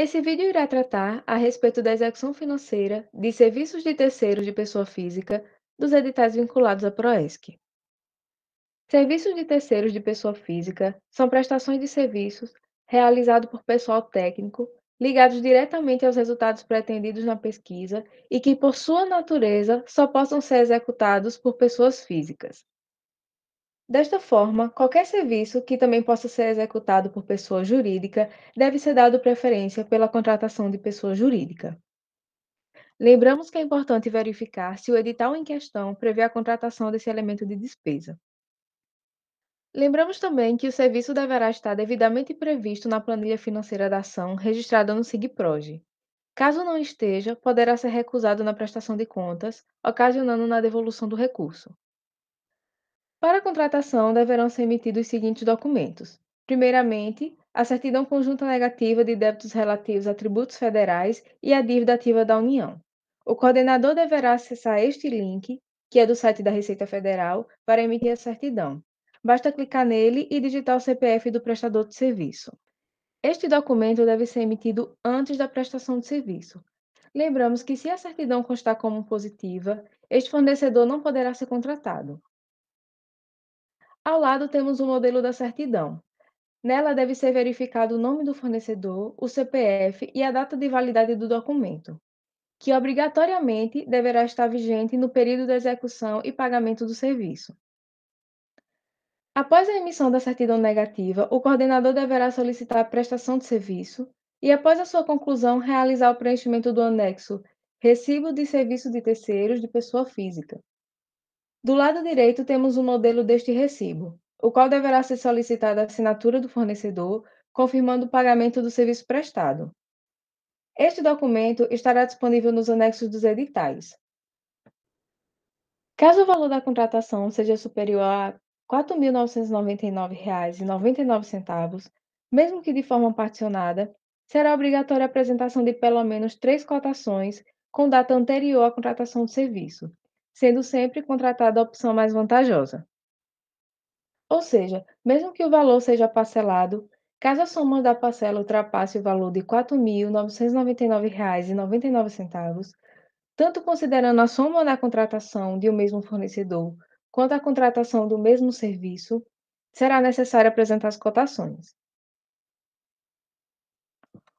Esse vídeo irá tratar a respeito da execução financeira de serviços de terceiros de pessoa física dos editais vinculados à PROESC. Serviços de terceiros de pessoa física são prestações de serviços realizados por pessoal técnico ligados diretamente aos resultados pretendidos na pesquisa e que, por sua natureza, só possam ser executados por pessoas físicas. Desta forma, qualquer serviço que também possa ser executado por pessoa jurídica deve ser dado preferência pela contratação de pessoa jurídica. Lembramos que é importante verificar se o edital em questão prevê a contratação desse elemento de despesa. Lembramos também que o serviço deverá estar devidamente previsto na planilha financeira da ação registrada no SIGPROGE. Caso não esteja, poderá ser recusado na prestação de contas, ocasionando na devolução do recurso. Para a contratação, deverão ser emitidos os seguintes documentos: primeiramente, a certidão conjunta negativa de débitos relativos a tributos federais e a dívida ativa da União. O coordenador deverá acessar este link, que é do site da Receita Federal, para emitir a certidão. Basta clicar nele e digitar o CPF do prestador de serviço. Este documento deve ser emitido antes da prestação de serviço. Lembramos que, se a certidão constar como positiva, este fornecedor não poderá ser contratado. Ao lado temos o modelo da certidão. Nela deve ser verificado o nome do fornecedor, o CPF e a data de validade do documento, que obrigatoriamente deverá estar vigente no período da execução e pagamento do serviço. Após a emissão da certidão negativa, o coordenador deverá solicitar a prestação de serviço e, após a sua conclusão, realizar o preenchimento do anexo Recibo de Serviço de Terceiros de Pessoa Física, do lado direito temos o um modelo deste recibo, o qual deverá ser solicitada a assinatura do fornecedor, confirmando o pagamento do serviço prestado. Este documento estará disponível nos anexos dos editais. Caso o valor da contratação seja superior a R$ 4.999,99, mesmo que de forma particionada, será obrigatória a apresentação de pelo menos três cotações com data anterior à contratação do serviço, sendo sempre contratada a opção mais vantajosa. Ou seja, mesmo que o valor seja parcelado, caso a soma da parcela ultrapasse o valor de R$ 4.999,99, tanto considerando a soma da contratação de um mesmo fornecedor quanto a contratação do mesmo serviço, será necessário apresentar as cotações.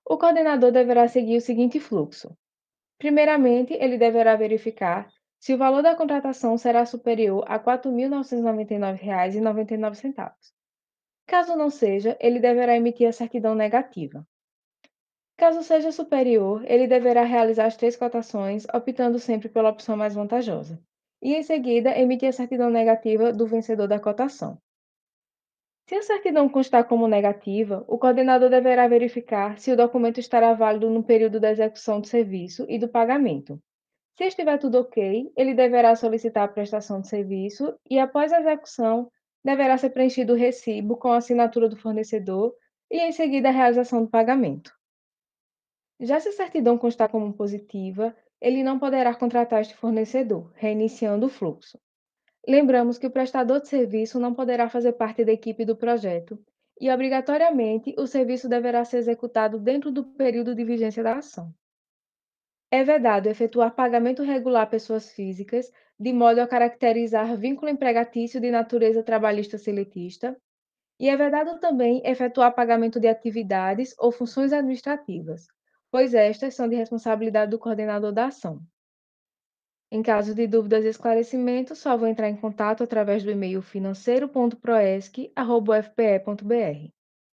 O coordenador deverá seguir o seguinte fluxo. Primeiramente, ele deverá verificar se o valor da contratação será superior a R$ 4.999,99. Caso não seja, ele deverá emitir a certidão negativa. Caso seja superior, ele deverá realizar as três cotações, optando sempre pela opção mais vantajosa, e em seguida emitir a certidão negativa do vencedor da cotação. Se a certidão constar como negativa, o coordenador deverá verificar se o documento estará válido no período da execução do serviço e do pagamento. Se estiver tudo ok, ele deverá solicitar a prestação de serviço e, após a execução, deverá ser preenchido o recibo com a assinatura do fornecedor e, em seguida, a realização do pagamento. Já se a certidão constar como positiva, ele não poderá contratar este fornecedor, reiniciando o fluxo. Lembramos que o prestador de serviço não poderá fazer parte da equipe do projeto e, obrigatoriamente, o serviço deverá ser executado dentro do período de vigência da ação. É vedado efetuar pagamento regular a pessoas físicas, de modo a caracterizar vínculo empregatício de natureza trabalhista seletista, e é vedado também efetuar pagamento de atividades ou funções administrativas, pois estas são de responsabilidade do coordenador da ação. Em caso de dúvidas e esclarecimentos, só vou entrar em contato através do e-mail financeiro.proesc.fpe.br.